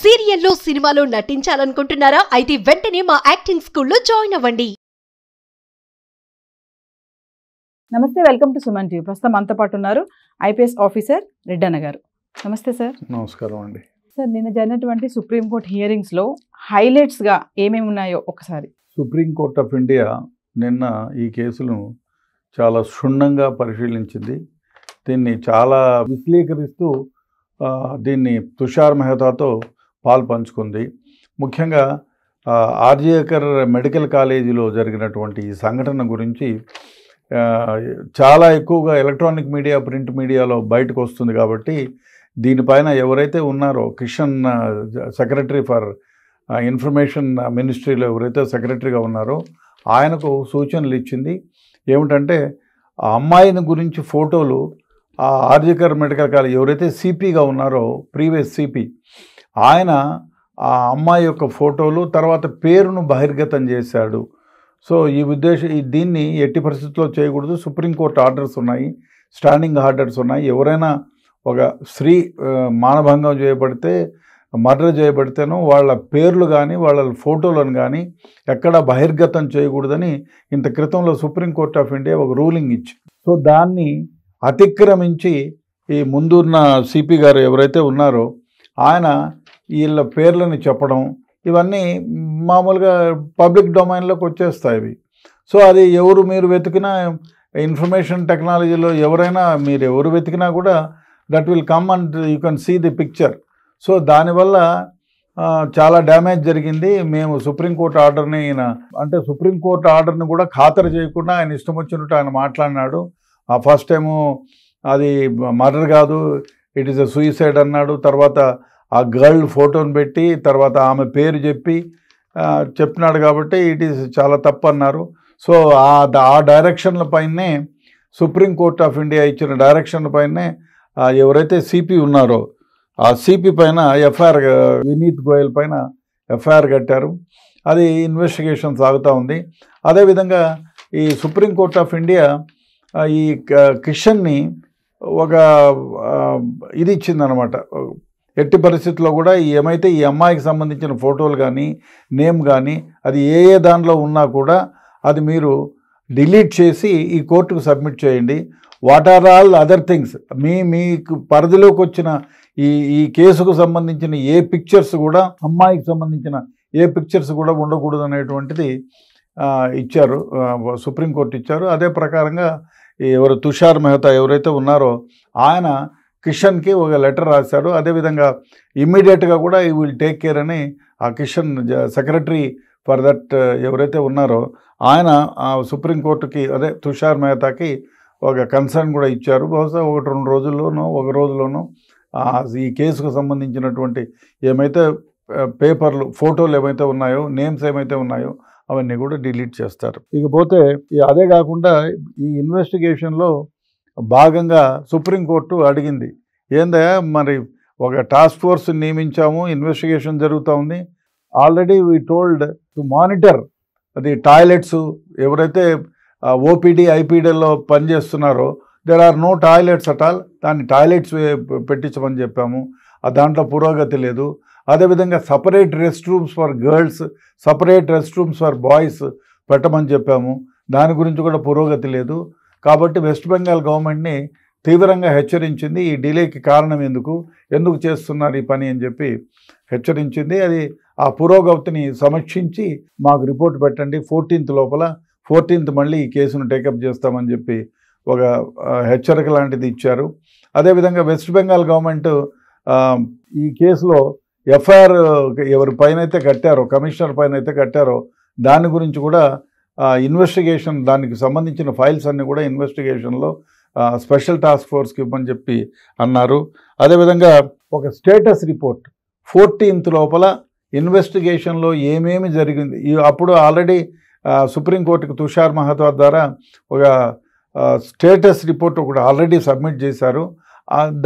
సీరియల్లో సినిమాలో నటించాలనుకుంటున్నారా అయితే వెంటనే మా యాక్టింగ్ స్కూల్లో జాయిన్ అవ్వండి నమస్తే వెల్కమ్ టు సుమన్ టీవీ ప్రస్తుతం మనతో పాటు ఉన్నారు ఐపీఎస్ ఆఫీసర్ రెడ్డన్న గారు నమస్తే సార్ నమస్కారం అండి సార్ నిన్న జరిగినటువంటి సుప్రీంకోర్టు హియరింగ్స్లో హైలైట్స్గా ఏమేమి ఉన్నాయో ఒకసారి సుప్రీంకోర్ట్ ఆఫ్ ఇండియా నిన్న ఈ కేసును చాలా క్షుణ్ణంగా పరిశీలించింది దీన్ని చాలా విశ్లేకరిస్తూ దీన్ని తుషార్ మెహతాతో పాలు పంచుకుంది ముఖ్యంగా ఆర్జేకర్ మెడికల్ కాలేజీలో జరిగినటువంటి ఈ సంఘటన గురించి చాలా ఎక్కువగా ఎలక్ట్రానిక్ మీడియా ప్రింట్ మీడియాలో బయటకు వస్తుంది కాబట్టి దీనిపైన ఎవరైతే ఉన్నారో కిషన్ సెక్రటరీ ఫర్ ఇన్ఫర్మేషన్ మినిస్ట్రీలో ఎవరైతే సెక్రటరీగా ఉన్నారో ఆయనకు సూచనలు ఇచ్చింది ఏమిటంటే ఆ అమ్మాయిని గురించి ఫోటోలు ఆ ఆర్జికర్ మెడికల్ కాలేజ్ ఎవరైతే సిపిగా ఉన్నారో ప్రీవియస్ సిపి ఆయన ఆ అమ్మాయి యొక్క ఫోటోలు తర్వాత పేరును బహిర్గతం చేశాడు సో ఈ ఉద్దేశం ఈ దీన్ని ఎట్టి పరిస్థితుల్లో చేయకూడదు సుప్రీంకోర్టు ఆర్డర్స్ ఉన్నాయి స్టాండింగ్ ఆర్డర్స్ ఉన్నాయి ఎవరైనా ఒక స్త్రీ మానభంగం చేయబడితే మర్డర్ చేయబడితేనో వాళ్ళ పేర్లు కానీ వాళ్ళ ఫోటోలను కానీ ఎక్కడ బహిర్గతం చేయకూడదని ఇంత క్రితంలో సుప్రీంకోర్టు ఆఫ్ ఇండియా ఒక రూలింగ్ ఇచ్చింది సో దాన్ని అతిక్రమించి ఈ ముందున్న సిపి గారు ఎవరైతే ఉన్నారో ఆయన వీళ్ళ పేర్లని చెప్పడం ఇవన్నీ మామూలుగా పబ్లిక్ డొమైన్లోకి వచ్చేస్తాయి ఇవి సో అది ఎవరు మీరు వెతికినా ఇన్ఫర్మేషన్ టెక్నాలజీలో ఎవరైనా మీరు ఎవరు వెతికినా కూడా that will come and you can see the picture so దానివల్ల చాలా డ్యామేజ్ జరిగింది మేము సుప్రీంకోర్టు ఆర్డర్ని ఈయన అంటే సుప్రీంకోర్టు ఆర్డర్ని కూడా ఖాతరు చేయకుండా ఆయన ఇష్టం వచ్చినట్టు ఆయన మాట్లాడినాడు ఆ ఫస్ట్ టైము అది మర్డర్ కాదు ఇట్ ఈస్ అ సూయిసైడ్ అన్నాడు తర్వాత ఆ గర్ల్ ఫోటోని పెట్టి తర్వాత ఆమె పేరు చెప్పి చెప్పినాడు కాబట్టి ఇట్ ఈస్ చాలా తప్పు అన్నారు సో ఆ డైరెక్షన్ల పైనే సుప్రీంకోర్టు ఆఫ్ ఇండియా ఇచ్చిన డైరెక్షన్ల పైనే ఎవరైతే సిపి ఉన్నారో ఆ సిపి పైన ఎఫ్ఐఆర్ వినీత్ గోయల్ పైన ఎఫ్ఐఆర్ కట్టారు అది ఇన్వెస్టిగేషన్ సాగుతూ ఉంది అదేవిధంగా ఈ సుప్రీంకోర్టు ఆఫ్ ఇండియా ఈ కిషన్ని ఒక ఇది ఇచ్చిందనమాట ఎట్టి పరిస్థితుల్లో కూడా ఏమైతే ఈ అమ్మాయికి సంబంధించిన ఫోటోలు కానీ నేమ్ కానీ అది ఏ ఏ దానిలో ఉన్నా కూడా అది మీరు డిలీట్ చేసి ఈ కోర్టుకు సబ్మిట్ చేయండి what are all other things మీ మీకు పరిధిలోకి వచ్చిన ఈ ఈ కేసుకు సంబంధించిన ఏ పిక్చర్స్ కూడా అమ్మాయికి సంబంధించిన ఏ పిక్చర్స్ కూడా ఉండకూడదు అనేటువంటిది ఇచ్చారు సుప్రీంకోర్టు ఇచ్చారు అదే ప్రకారంగా ఎవరు తుషార్ మెహతా ఎవరైతే ఉన్నారో ఆయన కిషన్కి ఒక లెటర్ రాశాడు అదేవిధంగా ఇమ్మీడియట్గా కూడా ఈ విల్ టేక్ కేర్ అని ఆ కిషన్ సెక్రటరీ ఫర్ దట్ ఎవరైతే ఉన్నారో ఆయన ఆ సుప్రీంకోర్టుకి అదే తుషార్ మెహతాకి ఒక కన్సర్న్ కూడా ఇచ్చారు బహుశా ఒకటి రెండు రోజుల్లోనో ఒక రోజులోనో ఈ కేసుకు సంబంధించినటువంటి ఏమైతే పేపర్లు ఫోటోలు ఏమైతే ఉన్నాయో నేమ్స్ ఏమైతే ఉన్నాయో అవన్నీ కూడా డిలీట్ చేస్తారు ఇకపోతే అదే కాకుండా ఈ ఇన్వెస్టిగేషన్లో భాగంగా సుప్రీంకోర్టు అడిగింది ఏందా మరి ఒక టాస్క్ ఫోర్స్ నియమించాము ఇన్వెస్టిగేషన్ జరుగుతూ ఉంది already we told to monitor అది టాయిలెట్స్ ఎవరైతే ఓపీడీ ఐపీడీలో పనిచేస్తున్నారో there are no toilets at all దాన్ని టాయిలెట్స్ పెట్టించమని చెప్పాము దాంట్లో పురోగతి లేదు అదేవిధంగా separate rest rooms for girls separate rest rooms for boys పెట్టమని చెప్పాము దాని గురించి కూడా పురోగతి లేదు కాబట్టి వెస్ట్ బెంగాల్ గవర్నమెంట్ని తీవ్రంగా హెచ్చరించింది ఈ డిలేకి కారణం ఎందుకు ఎందుకు చేస్తున్నారు ఈ పని అని చెప్పి హెచ్చరించింది అది ఆ పురోగతిని సమీక్షించి మాకు రిపోర్ట్ పెట్టండి ఫోర్టీన్త్ లోపల ఫోర్టీన్త్ మళ్ళీ ఈ కేసును టేకప్ చేస్తామని చెప్పి ఒక హెచ్చరిక లాంటిది ఇచ్చారు అదేవిధంగా వెస్ట్ బెంగాల్ గవర్నమెంట్ ఈ కేసులో ఎఫ్ఐఆర్ ఎవరి పైన అయితే కట్టారో కమిషనర్ పైన అయితే కట్టారో దాని గురించి కూడా ఇన్వెస్టిగేషన్ దానికి సంబంధించిన ఫైల్స్ అన్నీ కూడా ఇన్వెస్టిగేషన్లో స్పెషల్ టాస్క్ ఫోర్స్కి ఇవ్వమని చెప్పి అన్నారు అదేవిధంగా ఒక స్టేటస్ రిపోర్ట్ ఫోర్టీన్త్ లోపల ఇన్వెస్టిగేషన్లో ఏమేమి జరిగింది అప్పుడు ఆల్రెడీ సుప్రీంకోర్టుకు తుషార్ మహతో ద్వారా ఒక స్టేటస్ రిపోర్ట్ ఒకటి ఆల్రెడీ సబ్మిట్ చేశారు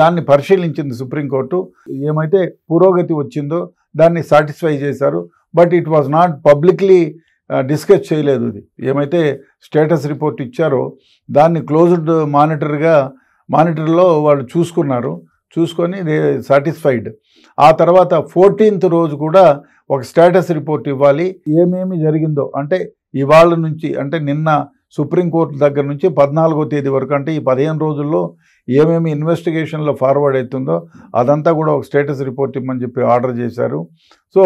దాన్ని పరిశీలించింది సుప్రీంకోర్టు ఏమైతే పురోగతి వచ్చిందో దాన్ని సాటిస్ఫై చేశారు but it was not publicly discuss చేయలేదు ఇది ఏమైతే స్టేటస్ రిపోర్ట్ ఇచ్చారో దాన్ని క్లోజ్డ్ మానిటర్గా మానిటర్లో వాళ్ళు చూసుకున్నారు చూసుకొని దే సాటిస్ఫైడ్ ఆ తర్వాత ఫోర్టీన్త్ రోజు కూడా ఒక స్టేటస్ రిపోర్ట్ ఇవ్వాలి ఏమేమి జరిగిందో అంటే ఇవాళ నుంచి అంటే నిన్న సుప్రీంకోర్టు దగ్గర నుంచి పద్నాలుగో తేదీ వరకు అంటే ఈ పదిహేను రోజుల్లో ఏమేమి ఇన్వెస్టిగేషన్లో ఫార్వర్డ్ అవుతుందో అదంతా కూడా ఒక స్టేటస్ రిపోర్ట్ ఇవ్వమని చెప్పి ఆర్డర్ చేశారు సో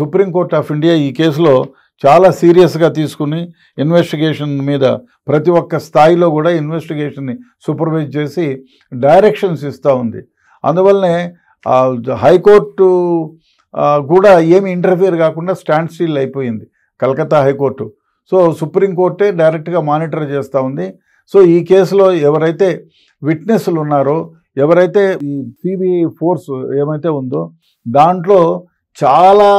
సుప్రీంకోర్టు ఆఫ్ ఇండియా ఈ కేసులో చాలా సీరియస్గా తీసుకుని ఇన్వెస్టిగేషన్ మీద ప్రతి ఒక్క స్థాయిలో కూడా ఇన్వెస్టిగేషన్ని సూపర్వైజ్ చేసి డైరెక్షన్స్ ఇస్తూ ఉంది అందువల్లనే హైకోర్టు కూడా ఏమి ఇంటర్ఫియర్ కాకుండా స్టాండ్ స్టీల్ అయిపోయింది కలకత్తా హైకోర్టు సో సుప్రీంకోర్టే డైరెక్ట్గా మానిటర్ చేస్తూ ఉంది సో ఈ కేసులో ఎవరైతే విట్నెస్లు ఉన్నారో ఎవరైతే ఈ సిబిఐ ఫోర్స్ ఏమైతే ఉందో దాంట్లో చాలా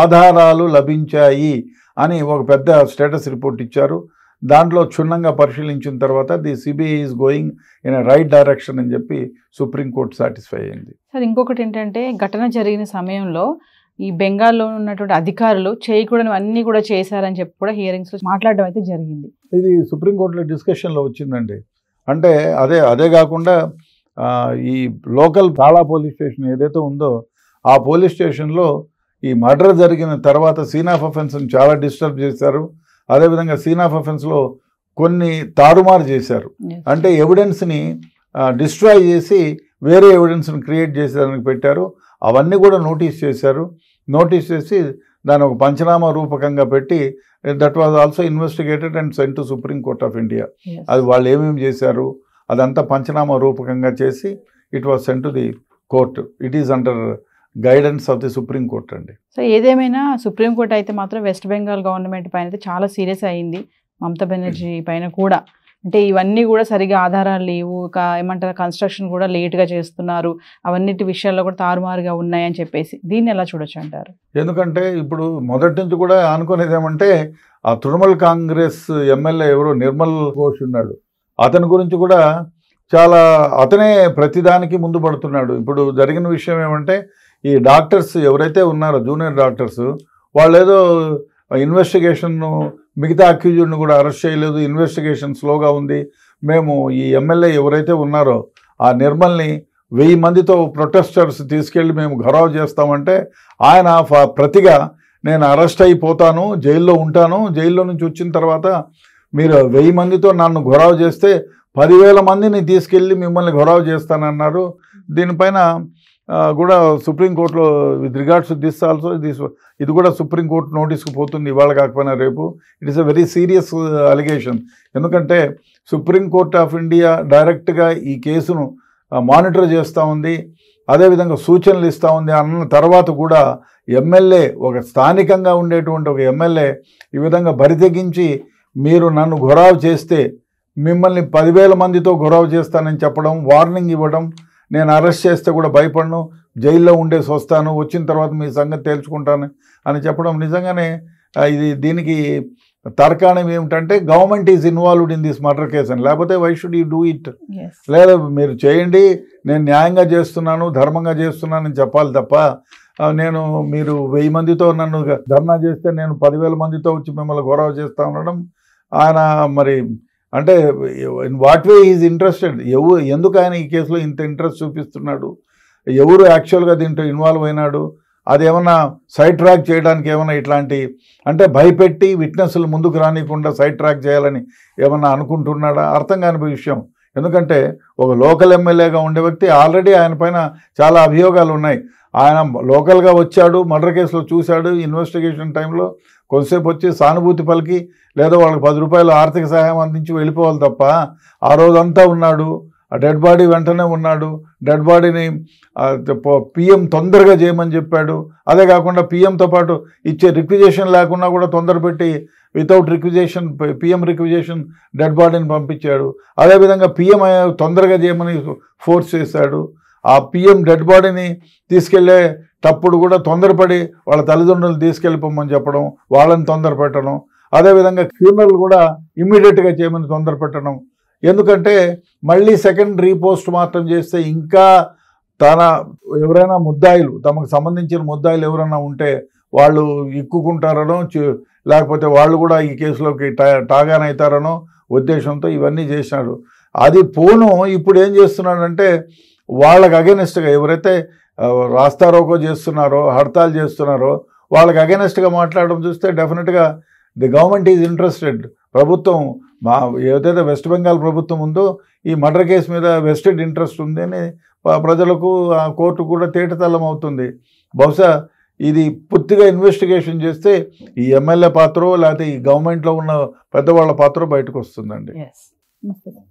ఆధారాలు లభించాయి అని ఒక పెద్ద స్టేటస్ రిపోర్ట్ ఇచ్చారు దాంట్లో క్షుణ్ణంగా పరిశీలించిన తర్వాత the CBI is going in right direction అని చెప్పి సుప్రీంకోర్టు సాటిస్ఫై అయింది సార్ ఇంకొకటి ఏంటంటే ఘటన జరిగిన సమయంలో ఈ బెంగాల్లో ఉన్నటువంటి అధికారులు చేయకూడని అన్నీ కూడా చేశారని చెప్పి కూడా హియరింగ్స్లో మాట్లాడడం అయితే జరిగింది ఇది సుప్రీంకోర్టులో డిస్కషన్లో వచ్చిందండి అంటే అదే అదే కాకుండా ఈ లోకల్ చాలా పోలీస్ స్టేషన్ ఏదైతే ఉందో ఆ పోలీస్ స్టేషన్లో ఈ మర్డర్ జరిగిన తర్వాత సీన్ ఆఫ్ అఫెన్స్ని చాలా డిస్టర్బ్ చేశారు అదేవిధంగా సీన్ ఆఫ్ అఫెన్స్లో కొన్ని తారుమారు చేశారు అంటే ఎవిడెన్స్ని డిస్ట్రాయ్ చేసి వేరే ఎవిడెన్స్ని క్రియేట్ చేసేదానికి పెట్టారు అవన్నీ కూడా నోటీస్ చేశారు నోటీస్ చేసి దాని ఒక పంచనామా రూపకంగా పెట్టి that was also investigated and sent to supreme court of India అది వాళ్ళు ఏమేమి చేశారు అదంతా పంచనామా రూపకంగా చేసి it was sent to the court it is under guidance of the supreme court అండి సో ఏదేమైనా సుప్రీంకోర్టు అయితే మాత్రం వెస్ట్ బెంగాల్ గవర్నమెంట్ పైన అయితే చాలా సీరియస్ అయింది మమతా బెనర్జీ hmm. పైన కూడా అంటే ఇవన్నీ కూడా సరిగా ఆధారాలు లేవు ఏమంటారు కన్స్ట్రక్షన్ కూడా లేట్గా చేస్తున్నారు అవన్నిటి విషయాల్లో కూడా తారుమారుగా ఉన్నాయని చెప్పేసి దీన్ని ఎలా చూడొచ్చు అంటారు ఎందుకంటే ఇప్పుడు మొదటి నుంచి కూడా అనుకునేది ఏమంటే ఆ తృణమూల్ కాంగ్రెస్ ఎమ్మెల్యే ఎవరో నిర్మల్ ఘోష్ ఉన్నాడు అతని గురించి కూడా చాలా అతనే ప్రతిదానికి ముందు పడుతున్నాడు ఇప్పుడు జరిగిన విషయం ఏమంటే ఈ డాక్టర్స్ ఎవరైతే ఉన్నారో జూనియర్ డాక్టర్స్ వాళ్ళు ఏదో ఇన్వెస్టిగేషన్ను మిగతా అక్యూజ్డ్ను కూడా అరెస్ట్ చేయలేదు ఇన్వెస్టిగేషన్ స్లోగా ఉంది మేము ఈ ఎమ్మెల్యే ఎవరైతే ఉన్నారో ఆ నిర్మల్ని వెయ్యి మందితో ప్రొటెస్టర్స్ తీసుకెళ్ళి మేము ఘరావ్ చేస్తామంటే ఆయన ప్రతిగా నేను అరెస్ట్ అయిపోతాను జైల్లో ఉంటాను జైల్లో నుంచి వచ్చిన తర్వాత మీరు వెయ్యి మందితో నన్ను ఘొరావు చేస్తే పదివేల మందిని తీసుకెళ్ళి మిమ్మల్ని ఘొరావు చేస్తానన్నారు దీనిపైన కూడా సుప్రీంకోర్టులో with regards this also this ఇది కూడా సుప్రీంకోర్టు నోటీస్కి పోతుంది ఇవాళ కాకపోయినా రేపు it is a very serious allegation ఎందుకంటే సుప్రీంకోర్టు ఆఫ్ ఇండియా డైరెక్ట్గా ఈ కేసును మానిటర్ చేస్తూ ఉంది అదేవిధంగా సూచనలు ఇస్తూ ఉంది అన్న తర్వాత కూడా ఎమ్మెల్యే ఒక స్థానికంగా ఉండేటువంటి ఒక ఎమ్మెల్యే ఈ విధంగా బరితెగించి మీరు నన్ను గొరావు చేస్తే మిమ్మల్ని పదివేల మందితో గొడవ చేస్తానని చెప్పడం వార్నింగ్ ఇవ్వడం నేను అరెస్ట్ చేస్తే కూడా భయపడను జైల్లో ఉండేసి వస్తాను వచ్చిన తర్వాత మీ సంగతి తేల్చుకుంటాను అని చెప్పడం నిజంగానే ఇది దీనికి తర్కాణం ఏమిటంటే government is involved in this murder case అని లేకపోతే why should you do it లేదా మీరు చేయండి నేను న్యాయంగా చేస్తున్నాను ధర్మంగా చేస్తున్నానని చెప్పాలి తప్ప నేను మీరు వెయ్యి మందితో నన్ను ధర్నా చేస్తే నేను పదివేల మందితో వచ్చి మిమ్మల్ని గౌరవ చేస్తా ఉండడం ఆయన మరి అంటే in what way is interested ఎవరు ఎందుకు ఆయన ఈ కేసులో ఇంత ఇంట్రెస్ట్ చూపిస్తున్నాడు ఎవరు యాక్చువల్గా దీంట్లో ఇన్వాల్వ్ అయినాడు అదేమన్నా సైడ్ ట్రాక్ చేయడానికి ఏమైనా ఇట్లాంటి అంటే భయపెట్టి విట్నెస్లు ముందుకు రానికుండా సైడ్ ట్రాక్ చేయాలని ఏమన్నా అనుకుంటున్నాడా అర్థం కాని విషయం ఎందుకంటే ఒక లోకల్ ఎమ్మెల్యేగా ఉండే వ్యక్తి ఆల్రెడీ ఆయన పైన చాలా అభియోగాలు ఉన్నాయి ఆయన లోకల్గా వచ్చాడు మర్డర్ కేసులో చూశాడు ఇన్వెస్టిగేషన్ టైంలో కొంతసేపు వచ్చి సానుభూతి పలికి లేదా వాళ్ళకి పది రూపాయలు ఆర్థిక సహాయం అందించి వెళ్ళిపోవాలి తప్ప ఆ రోజంతా ఉన్నాడు ఆ డెడ్ బాడీ వెంటనే ఉన్నాడు డెడ్ బాడీని పిఎం తొందరగా చేయమని చెప్పాడు అదే కాకుండా పిఎంతో పాటు ఇచ్చే రిక్విజేషన్ లేకుండా కూడా తొందర పెట్టి without requisition PM requisition dead బాడీని పంపించాడు అదేవిధంగా పిఎం తొందరగా చేయమని ఫోర్స్ చేశాడు ఆ పిఎం డెడ్ బాడీని తీసుకెళ్లే తప్పుడు కూడా తొందరపడి వాళ్ళ తల్లిదండ్రులు తీసుకెళ్ళిపోమని చెప్పడం వాళ్ళని తొందర పెట్టడం అదేవిధంగా ఫ్యూనరల్ కూడా ఇమ్మీడియట్గా చేయమని తొందర పెట్టడం ఎందుకంటే మళ్ళీ సెకండ్ రీపోస్ట్ మార్టం చేస్తే ఇంకా తన ఎవరైనా ముద్దాయిలు తమకు సంబంధించిన ముద్దాయిలు ఎవరైనా ఉంటే వాళ్ళు ఇక్కుకుంటారనో లేకపోతే వాళ్ళు కూడా ఈ కేసులోకి టాగాన్ అవుతారనో ఉద్దేశంతో ఇవన్నీ చేసినాడు అది పోను ఇప్పుడు ఏం చేస్తున్నాడంటే వాళ్ళకి అగెనిస్ట్గా ఎవరైతే రాస్తారోకో చేస్తున్నారో హడతాలు చేస్తున్నారో వాళ్ళకి అగెనెస్ట్గా మాట్లాడడం చూస్తే డెఫినెట్గా ది గవర్నమెంట్ ఈజ్ ఇంట్రెస్టెడ్ ప్రభుత్వం మా ఏదైతే వెస్ట్ బెంగాల్ ప్రభుత్వం ఉందో ఈ మర్డర్ కేసు మీద వెస్టెడ్ ఇంట్రెస్ట్ ఉంది అని ప్రజలకు ఆ కోర్టు కూడా తేటతల్లం అవుతుంది బహుశా ఇది పూర్తిగా ఇన్వెస్టిగేషన్ చేస్తే ఈ ఎమ్మెల్యే పాత్ర లేకపోతే ఈ గవర్నమెంట్లో ఉన్న పెద్దవాళ్ళ పాత్ర బయటకు వస్తుందండి